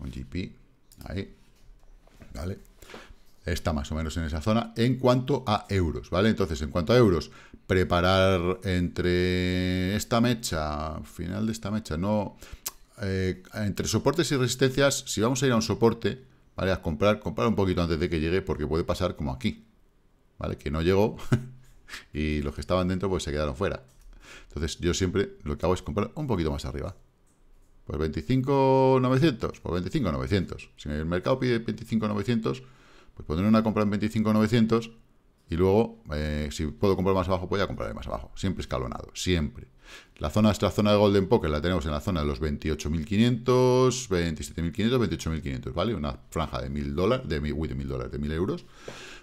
Un GP. Ahí. ¿Vale? Está más o menos en esa zona en cuanto a euros, ¿vale? Entonces, en cuanto a euros, preparar entre esta mecha, final de esta mecha, no... Eh, entre soportes y resistencias, si vamos a ir a un soporte, ¿vale? A comprar, comprar un poquito antes de que llegue, porque puede pasar como aquí, ¿vale? Que no llegó y los que estaban dentro pues se quedaron fuera. Entonces yo siempre lo que hago es comprar un poquito más arriba. Pues 25.900, pues 25.900. Si el mercado pide 25.900, pues poner una compra en 25.900 y luego, eh, si puedo comprar más abajo, pues ya compraré más abajo. Siempre escalonado, siempre. La zona, esta zona de Golden Pocket la tenemos en la zona de los 28.500, 27.500, 28.500, ¿vale? Una franja de 1.000 dólares, de 1.000 dólares, de 1.000 euros,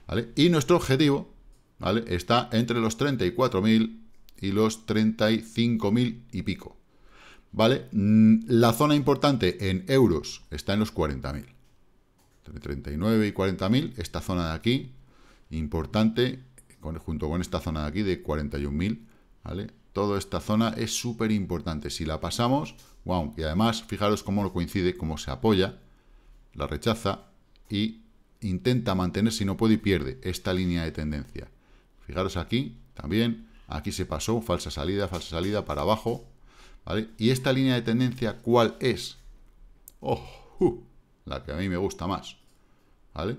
¿vale? Y nuestro objetivo, ¿vale? Está entre los 34.000 y los 35.000 y pico, ¿vale? Mm, la zona importante en euros está en los 40.000. Entre 39 y 40.000, esta zona de aquí, importante, con, junto con esta zona de aquí de 41.000, ¿vale? Toda esta zona es súper importante. Si la pasamos, wow, y además, fijaros cómo lo coincide, cómo se apoya, la rechaza y intenta mantener, si no puede y pierde, esta línea de tendencia. Fijaros aquí, también, aquí se pasó, falsa salida, falsa salida, para abajo, ¿vale? Y esta línea de tendencia, ¿cuál es? ¡Oh! Uh, la que a mí me gusta más, ¿vale?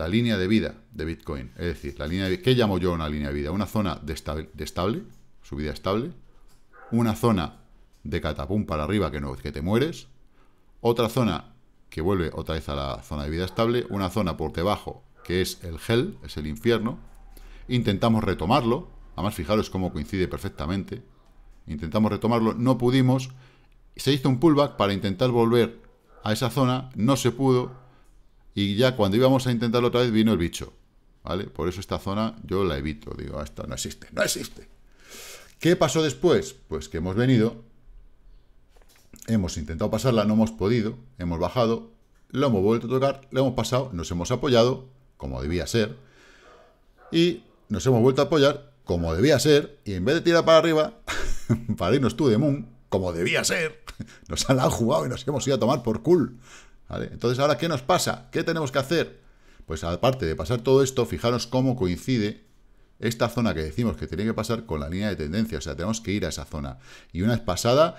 la línea de vida de Bitcoin. Es decir, la línea de, ¿qué llamo yo una línea de vida? Una zona de estable, de estable subida estable, una zona de catapum para arriba que, no, que te mueres, otra zona que vuelve otra vez a la zona de vida estable, una zona por debajo que es el hell, es el infierno, intentamos retomarlo, además fijaros cómo coincide perfectamente, intentamos retomarlo, no pudimos, se hizo un pullback para intentar volver a esa zona, no se pudo, y ya cuando íbamos a intentarlo otra vez vino el bicho. ¿Vale? Por eso esta zona yo la evito. Digo, ah, esto no existe, no existe. ¿Qué pasó después? Pues que hemos venido, hemos intentado pasarla, no hemos podido, hemos bajado, lo hemos vuelto a tocar, lo hemos pasado, nos hemos apoyado, como debía ser, y nos hemos vuelto a apoyar, como debía ser, y en vez de tirar para arriba, para irnos tú de Moon, como debía ser, nos han jugado y nos hemos ido a tomar por cool. Entonces, ¿ahora qué nos pasa? ¿Qué tenemos que hacer? Pues aparte de pasar todo esto, fijaros cómo coincide esta zona que decimos que tiene que pasar con la línea de tendencia. O sea, tenemos que ir a esa zona. Y una vez pasada,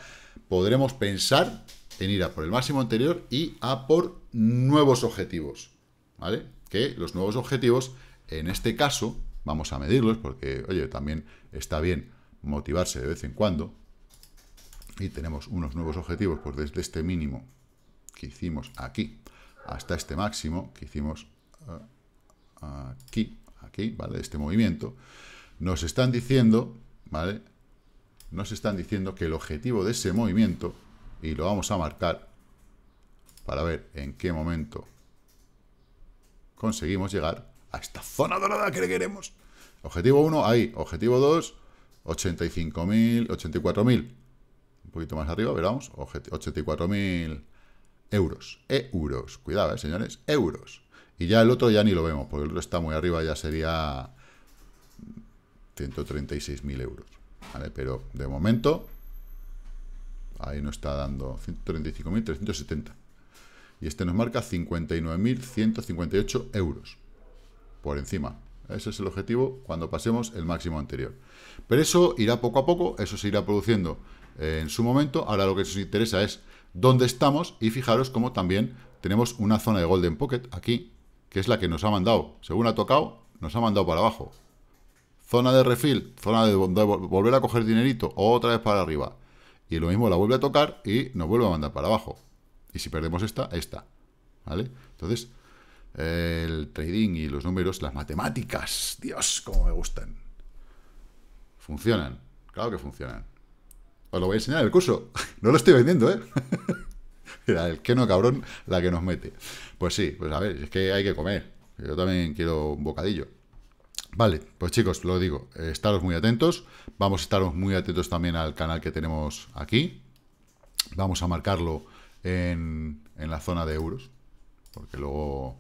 podremos pensar en ir a por el máximo anterior y a por nuevos objetivos. ¿Vale? Que los nuevos objetivos, en este caso, vamos a medirlos porque, oye, también está bien motivarse de vez en cuando. Y tenemos unos nuevos objetivos pues desde este mínimo que hicimos aquí hasta este máximo que hicimos eh, aquí, aquí, ¿vale? Este movimiento, nos están diciendo, ¿vale? Nos están diciendo que el objetivo de ese movimiento, y lo vamos a marcar para ver en qué momento conseguimos llegar a esta zona dorada que le queremos. Objetivo 1, ahí. Objetivo 2, 85.000, 84.000. Un poquito más arriba, veramos. 84.000 euros. E euros. Cuidado, eh, señores. Euros. Y ya el otro ya ni lo vemos, porque el otro está muy arriba, ya sería 136.000 euros. Pero de momento, ahí nos está dando 135.370. Y este nos marca 59.158 euros. Por encima. Ese es el objetivo cuando pasemos el máximo anterior. Pero eso irá poco a poco, eso se irá produciendo eh, en su momento. Ahora lo que nos interesa es dónde estamos y fijaros cómo también tenemos una zona de Golden Pocket aquí, que es la que nos ha mandado, según ha tocado, nos ha mandado para abajo. Zona de refill, zona de, volver a coger dinerito, otra vez para arriba. Y lo mismo la vuelve a tocar y nos vuelve a mandar para abajo. Y si perdemos esta, esta. ¿Vale? Entonces, el trading y los números, las matemáticas, Dios, cómo me gustan. Funcionan, claro que funcionan. Os lo voy a enseñar el curso. No lo estoy vendiendo, ¿eh? el que no cabrón la que nos mete. Pues sí, pues a ver, es que hay que comer. Yo también quiero un bocadillo. Vale, pues chicos, lo digo, estaros muy atentos. Vamos a estaros muy atentos también al canal que tenemos aquí. Vamos a marcarlo en, en la zona de euros. Porque luego...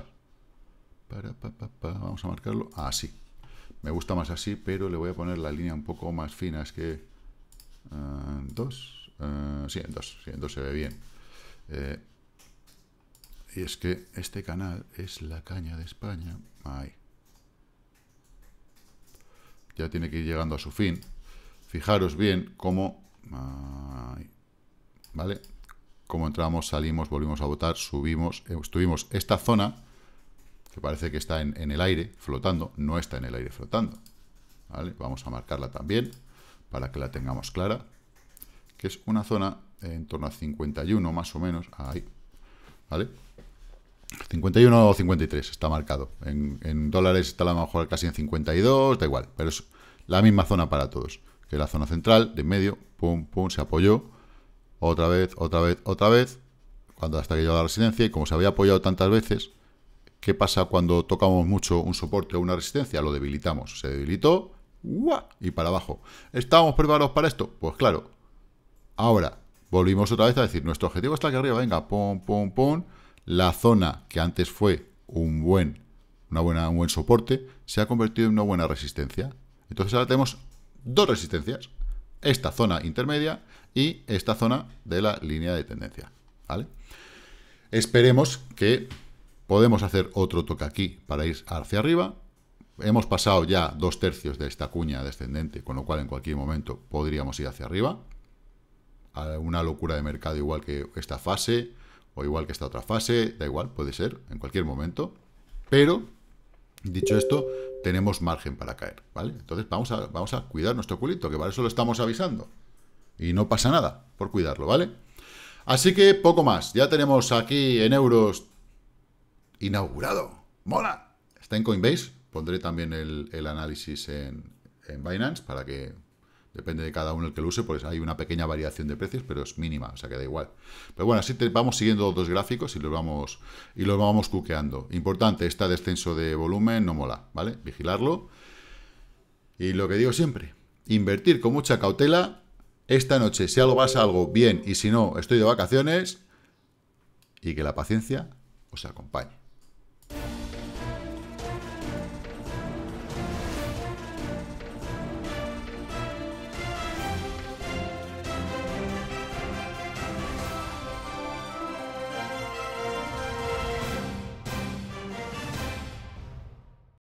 Vamos a marcarlo así. Me gusta más así, pero le voy a poner la línea un poco más fina. Es que... Eh, eh, dos. sí, en dos. en dos se ve bien. Eh, y es que este canal es la caña de España. Ya tiene que ir llegando a su fin. Fijaros bien cómo... ¿Vale? Cómo entramos, salimos, volvimos a votar, subimos, estuvimos esta zona que parece que está en, el aire flotando, no está en el aire flotando. Vamos a marcarla también para que la tengamos clara, que es una zona en torno a 51 más o menos, ahí, ¿vale? 51 o 53 está marcado, en, dólares está a lo mejor casi en 52, da igual, pero es la misma zona para todos, que la zona central, de medio, pum, pum, se apoyó, otra vez, otra vez, otra vez, cuando hasta que llegó a la residencia, y como se había apoyado tantas veces, ¿Qué pasa cuando tocamos mucho un soporte o una resistencia? Lo debilitamos. Se debilitó ¡Guau! y para abajo. ¿Estábamos preparados para esto? Pues claro. Ahora, volvimos otra vez a decir, nuestro objetivo está aquí arriba, venga, pum, pum, pum. La zona que antes fue un buen, una buena, un buen soporte, se ha convertido en una buena resistencia. Entonces ahora tenemos dos resistencias. Esta zona intermedia y esta zona de la línea de tendencia. ¿Vale? Esperemos que Podemos hacer otro toque aquí para ir hacia arriba. Hemos pasado ya dos tercios de esta cuña descendente, con lo cual en cualquier momento podríamos ir hacia arriba. una locura de mercado igual que esta fase, o igual que esta otra fase, da igual, puede ser, en cualquier momento. Pero, dicho esto, tenemos margen para caer, ¿vale? Entonces vamos a, vamos a cuidar nuestro culito, que para eso lo estamos avisando. Y no pasa nada por cuidarlo, ¿vale? Así que poco más. Ya tenemos aquí en euros inaugurado. ¡Mola! Está en Coinbase. Pondré también el, análisis en, en, Binance para que, depende de cada uno el que lo use, pues hay una pequeña variación de precios, pero es mínima, o sea que da igual. Pero bueno, así vamos siguiendo dos gráficos y los vamos y los vamos cuqueando. Importante, este descenso de volumen no mola, ¿vale? Vigilarlo. Y lo que digo siempre, invertir con mucha cautela. Esta noche, si algo a algo, bien, y si no, estoy de vacaciones. Y que la paciencia os acompañe.